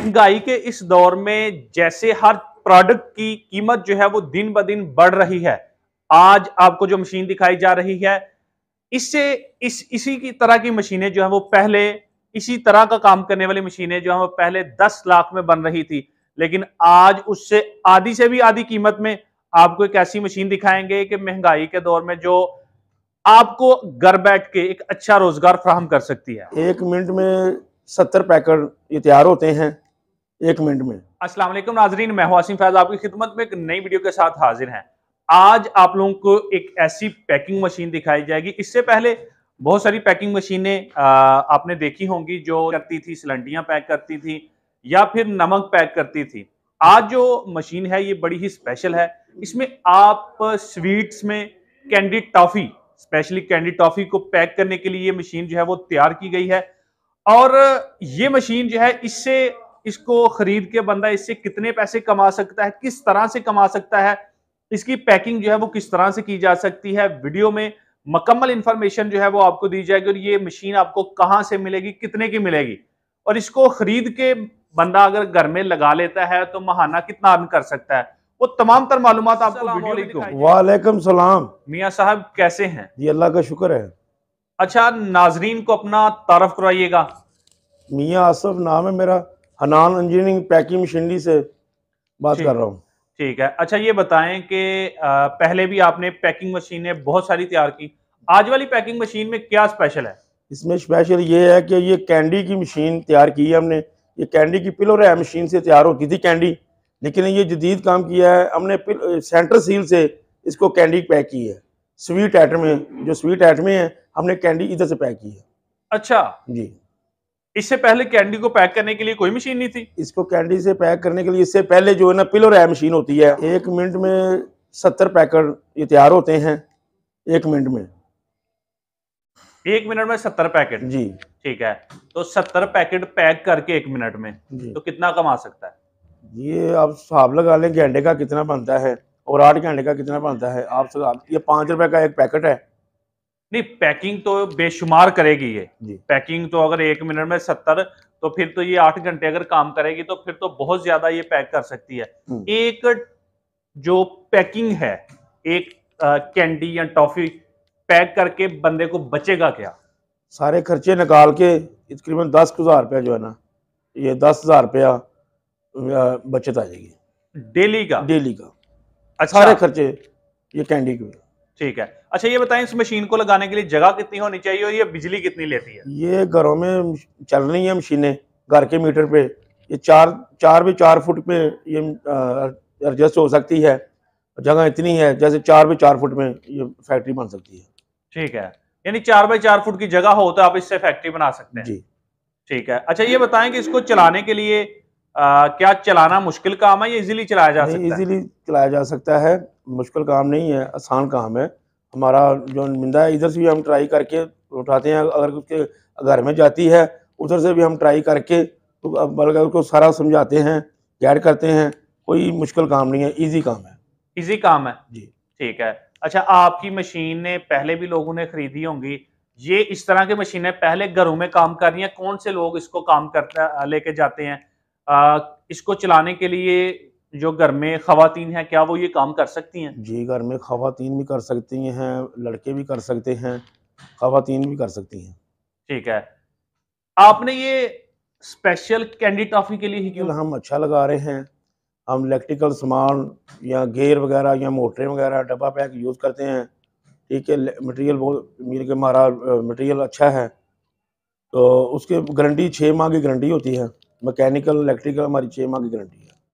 महंगाई के इस दौर में जैसे हर प्रोडक्ट की कीमत जो है वो दिन ब दिन बढ़ रही है आज आपको जो मशीन दिखाई जा रही है इससे इस इसी की तरह की मशीनें जो है वो पहले इसी तरह का काम करने वाली मशीनें जो है वो पहले 10 लाख में बन रही थी लेकिन आज उससे आधी से भी आधी कीमत में आपको एक ऐसी मशीन दिखाएंगे कि महंगाई के दौर में जो आपको घर बैठ के एक अच्छा रोजगार फ्राहम कर सकती है एक मिनट में सत्तर पैकेट ये तैयार होते हैं एक मिनट में अस्सलाम नाजरीन मैं वासिम फैज आपकी खिदमत में एक नई वीडियो के साथ हाजिर हैं आज आप लोगों को एक ऐसी पैकिंग मशीन दिखाई जाएगी इससे पहले बहुत सारी पैकिंग मशीनें आपने देखी होंगी जो करती थी सिलंडियाँ पैक करती थी या फिर नमक पैक करती थी आज जो मशीन है ये बड़ी ही स्पेशल है इसमें आप स्वीट्स में candy toffee specially candy toffee को पैक करने के लिए ये मशीन जो है वो तैयार की गई है और ये मशीन जो है इससे इसको खरीद के बंदा इससे कितने पैसे कमा सकता है किस तरह से कमा सकता है इसकी पैकिंग जो है वो किस तरह से की जा सकती है वीडियो में मकम्मल इंफॉर्मेशन जो है वो आपको दी जाएगी और ये मशीन आपको कहाँ से मिलेगी कितने की मिलेगी और इसको खरीद के बंदा अगर घर में लगा लेता है तो महाना कितना अर्न कर सकता है वो तमाम तर मालूम आपको वालेकुम सलाम मियाँ साहब कैसे हैं ये अल्लाह का शुक्र है अच्छा नाजरीन को अपना तारफ करवाइएगा मियाँ आसफ नाम है मेरा हनान इंजीनियरिंग पैकिंग मशीनरी से बात कर रहा हूँ ठीक है अच्छा ये बताएं कि पहले भी आपने पैकिंग मशीनें बहुत सारी तैयार की आज वाली पैकिंग मशीन में क्या स्पेशल है इसमें स्पेशल ये है कि ये कैंडी की मशीन तैयार की है हमने ये कैंडी की पिलो है मशीन से तैयार होती थी कैंडी लेकिन ये जदीद काम किया है हमने सेंटर सील से इसको कैंडी पैक की है स्वीट आइटमें जो स्वीट आइटमें हैं हमने कैंडी इधर से पैक की है अच्छा जी इससे पहले कैंडी को पैक करने के लिए कोई मशीन नहीं थी इसको कैंडी से पैक करने के लिए इससे पहले जो है ना पिलो रैम मशीन होती है एक मिनट में सत्तर पैकेट ये तैयार होते हैं एक मिनट में एक मिनट में सत्तर पैकेट जी ठीक है तो सत्तर पैकेट पैक करके एक मिनट में तो कितना कमा सकता है ये आप हिसाब लगा लें घंटे का कितना बनता है और आठ घंटे का कितना बनता है आप ये पांच रुपए का एक पैकेट है नहीं पैकिंग तो बेशुमार करेगी ये पैकिंग तो अगर एक मिनट में सत्तर तो फिर तो ये आठ घंटे अगर काम करेगी तो फिर तो बहुत ज्यादा ये पैक कर सकती है हम्म। एक जो पैकिंग है एक कैंडी या टॉफी पैक करके बंदे को बचेगा क्या सारे खर्चे निकाल के तकरीबन दस हजार रुपया जो है ना ये दस हजार रुपया बचत आ जाएगी डेली का डेली का अच्छा सारे खर्चे ये कैंडी के ठीक है अच्छा ये बताएं इस मशीन को लगाने के लिए जगह कितनी होनी चाहिए और ये बिजली कितनी लेती है ये घरों में चल रही है मशीनें घर के मीटर पे ये चार चार भी चार फुट में ये एडजस्ट हो सकती है जगह इतनी है जैसे चार बे चार फुट में ये फैक्ट्री बन सकती है ठीक है यानी चार बाई चार फुट की जगह हो तो आप इससे फैक्ट्री बना सकते हैं जी ठीक है अच्छा ये बताएं कि इसको चलाने के लिए आ, क्या चलाना मुश्किल काम है या इजीली चलाया जा सकता है इजीली चलाया जा सकता है मुश्किल काम नहीं है आसान काम है हमारा जो निंदा है इधर से भी हम ट्राई करके उठाते हैं अगर उसके घर में जाती है उधर से भी हम ट्राई करके तो बल्कि उसको सारा समझाते हैं गाइड करते हैं कोई मुश्किल काम नहीं है इजी काम है इजी काम है जी ठीक है अच्छा आपकी मशीन ने पहले भी लोगों ने खरीदी होंगी ये इस तरह की मशीनें पहले घरों में काम कर रही हैं कौन से लोग इसको काम करते लेके जाते हैं आ, इसको चलाने के लिए जो घर में खातन है क्या वो ये काम कर सकती हैं जी घर में खातन भी कर सकती हैं लड़के भी कर सकते हैं खातन भी कर सकती हैं ठीक है आपने ये स्पेशल कैंडी टॉफी के लिए ही क्यों हम अच्छा लगा रहे हैं हम इलेक्ट्रिकल सामान या गेयर वगैरह या मोटरें वगैरह डब्बा पैक यूज़ करते हैं ठीक है मटेरियल बहुत मेरे के हमारा मटेरियल अच्छा है तो उसके गारंटी छः माह की गारंटी होती है मैकेनिकल इलेक्ट्रिकल हमारी छः माह की गारंटी है